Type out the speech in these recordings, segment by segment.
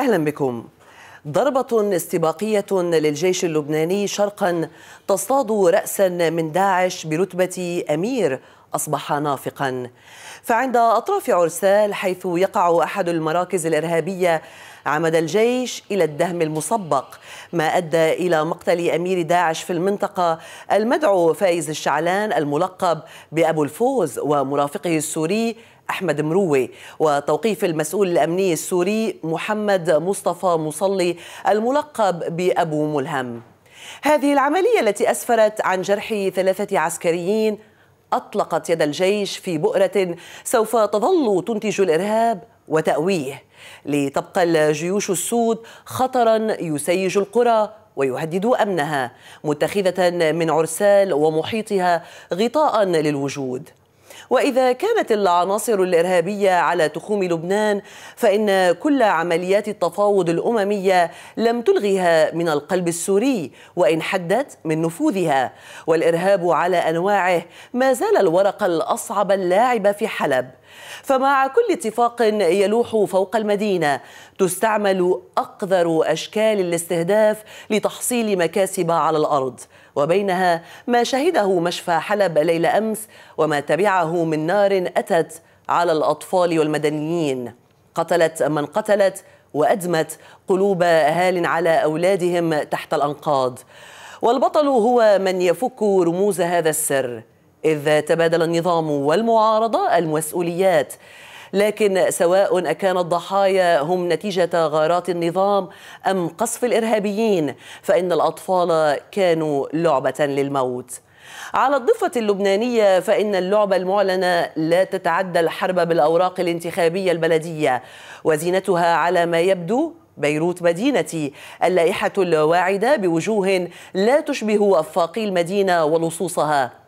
أهلا بكم ضربة استباقية للجيش اللبناني شرقا تصطاد رأسا من داعش برتبة أمير أصبح نافقا فعند أطراف عرسال حيث يقع أحد المراكز الإرهابية عمد الجيش إلى الدهم المسبق ما أدى إلى مقتل أمير داعش في المنطقة المدعو فايز الشعلان الملقب بأبو الفوز ومرافقه السوري أحمد مروي وتوقيف المسؤول الأمني السوري محمد مصطفى مصلي الملقب بأبو ملهم هذه العملية التي أسفرت عن جرح ثلاثة عسكريين أطلقت يد الجيش في بؤرة سوف تظل تنتج الإرهاب وتأويه لتبقى الجيوش السود خطرا يسيج القرى ويهدد أمنها متخذة من عرسال ومحيطها غطاء للوجود وإذا كانت العناصر الإرهابية على تخوم لبنان فإن كل عمليات التفاوض الأممية لم تلغيها من القلب السوري وإن حدت من نفوذها والإرهاب على أنواعه ما زال الورق الأصعب اللاعب في حلب فمع كل اتفاق يلوح فوق المدينة تستعمل أقذر أشكال الاستهداف لتحصيل مكاسب على الأرض وبينها ما شهده مشفى حلب ليل أمس وما تبعه من نار أتت على الأطفال والمدنيين قتلت من قتلت وأدمت قلوب أهال على أولادهم تحت الأنقاض والبطل هو من يفك رموز هذا السر إذ تبادل النظام والمعارضة المسؤوليات لكن سواء أكان الضحايا هم نتيجة غارات النظام أم قصف الإرهابيين فإن الأطفال كانوا لعبة للموت على الضفة اللبنانية فإن اللعبة المعلنة لا تتعدى الحرب بالأوراق الانتخابية البلدية وزينتها على ما يبدو بيروت مدينتي اللائحة الواعدة بوجوه لا تشبه أفاقي المدينة ولصوصها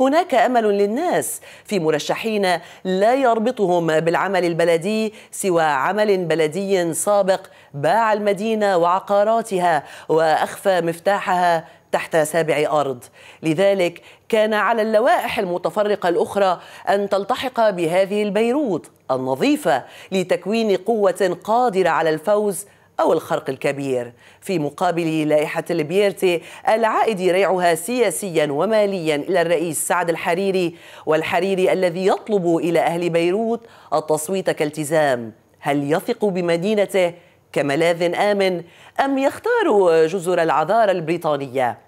هناك امل للناس في مرشحين لا يربطهم بالعمل البلدي سوى عمل بلدي سابق باع المدينه وعقاراتها واخفى مفتاحها تحت سابع ارض لذلك كان على اللوائح المتفرقه الاخرى ان تلتحق بهذه البيروت النظيفه لتكوين قوه قادره على الفوز أو الخرق الكبير في مقابل لائحة البيرتي العائد ريعها سياسيا وماليا إلى الرئيس سعد الحريري والحريري الذي يطلب إلى أهل بيروت التصويت كالتزام هل يثق بمدينته كملاذ آمن أم يختار جزر العذارة البريطانية؟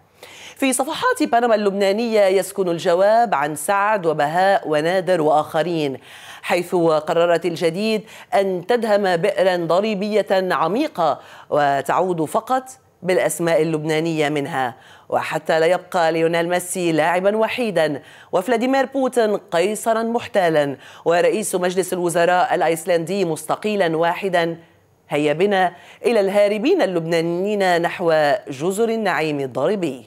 في صفحات بنما اللبنانية يسكن الجواب عن سعد وبهاء ونادر وآخرين حيث قررت الجديد أن تدهم بئرا ضريبية عميقة وتعود فقط بالأسماء اللبنانية منها وحتى لا يبقى ليونيل ميسي لاعبا وحيدا وفلاديمير بوتين قيصرا محتالا ورئيس مجلس الوزراء الايسلندي مستقيلا واحدا هيا بنا الى الهاربين اللبنانيين نحو جزر النعيم الضريبي